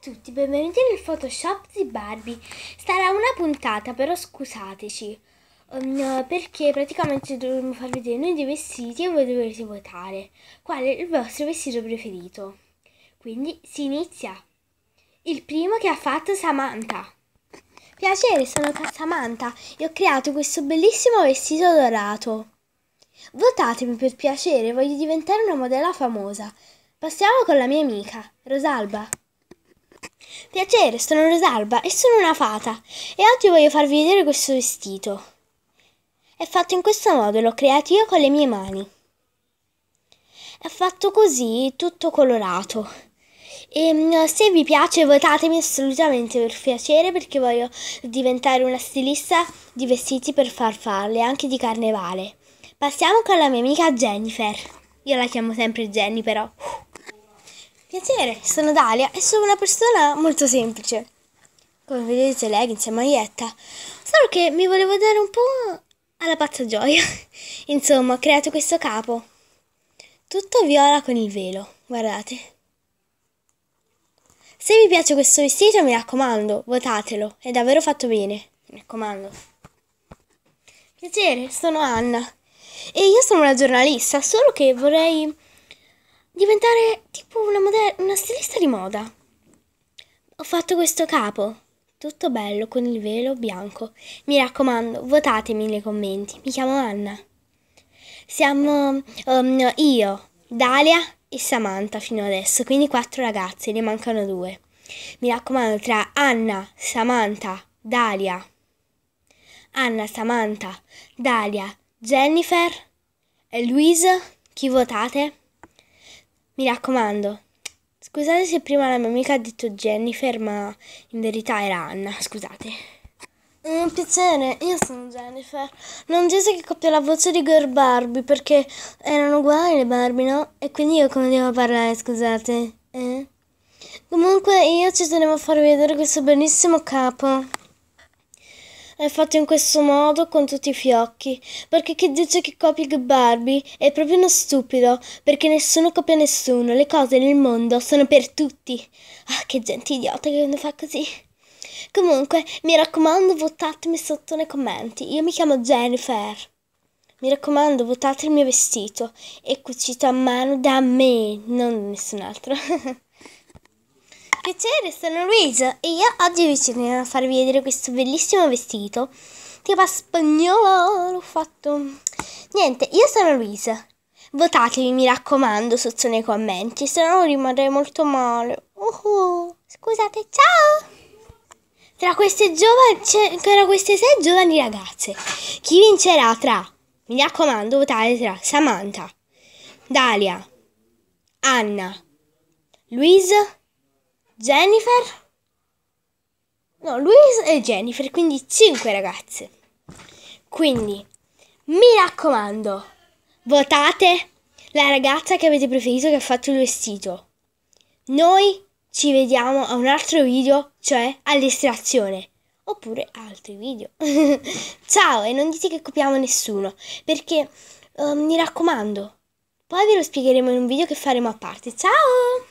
a tutti, benvenuti nel Photoshop di Barbie. Sarà una puntata, però scusateci, um, perché praticamente dovremmo far vedere noi dei vestiti e voi dovrete votare qual è il vostro vestito preferito. Quindi si inizia. Il primo che ha fatto Samantha. Piacere, sono Samantha e ho creato questo bellissimo vestito dorato. Votatemi per piacere, voglio diventare una modella famosa. Passiamo con la mia amica, Rosalba. Piacere, sono Rosalba e sono una fata e oggi voglio farvi vedere questo vestito. È fatto in questo modo, l'ho creato io con le mie mani. È fatto così, tutto colorato. E mm, se vi piace votatemi assolutamente per piacere perché voglio diventare una stilista di vestiti per farfalle, anche di carnevale. Passiamo con la mia amica Jennifer. Io la chiamo sempre Jenny però. Piacere, sono Dalia e sono una persona molto semplice. Come vedete leggings e maglietta. Solo che mi volevo dare un po' alla pazza gioia. Insomma, ho creato questo capo. Tutto viola con il velo, guardate. Se vi piace questo vestito, mi raccomando, votatelo. È davvero fatto bene, mi raccomando. Piacere, sono Anna. E io sono una giornalista, solo che vorrei diventare tipo una, moder- una stilista di moda. Ho fatto questo capo, tutto bello con il velo bianco. Mi raccomando, votatemi nei commenti. Mi chiamo Anna. Siamo um, io, Dalia e Samantha fino adesso, quindi quattro ragazze, ne mancano due. Mi raccomando, tra Anna, Samantha, Dalia. Anna, Samantha, Dalia, Jennifer e Louise, chi votate? Mi raccomando. Scusate se prima la mia amica ha detto Jennifer, ma in verità era Anna, scusate. Un eh, piacere, io sono Jennifer. Non dice che copia la voce di Girl Barbie perché erano uguali le Barbie, no? E quindi io come devo parlare, scusate? Eh? Comunque io ci tenevo a farvi vedere questo bellissimo capo è fatto in questo modo con tutti i fiocchi, perché chi dice che copia Barbie è proprio uno stupido, perché nessuno copia nessuno, le cose nel mondo sono per tutti. Ah, che gente idiota che fa così. Comunque, mi raccomando, votatemi sotto nei commenti. Io mi chiamo Jennifer. Mi raccomando, votate il mio vestito. È cucito a mano da me, non nessun altro. piacere, sono Luisa e io oggi vi sono a farvi vedere questo bellissimo vestito tipo spagnolo l'ho fatto niente, io sono Luisa votatevi mi raccomando sotto nei commenti se no rimarrei molto male Uhu. scusate, ciao tra queste, giovani, tra queste sei giovani ragazze chi vincerà tra mi raccomando votate tra Samantha Dalia Anna Luisa Jennifer? No, Luis e Jennifer, quindi 5 ragazze. Quindi, mi raccomando, votate la ragazza che avete preferito che ha fatto il vestito. Noi ci vediamo a un altro video, cioè all'estrazione, oppure altri video. Ciao e non dite che copiamo nessuno, perché eh, mi raccomando, poi ve lo spiegheremo in un video che faremo a parte. Ciao!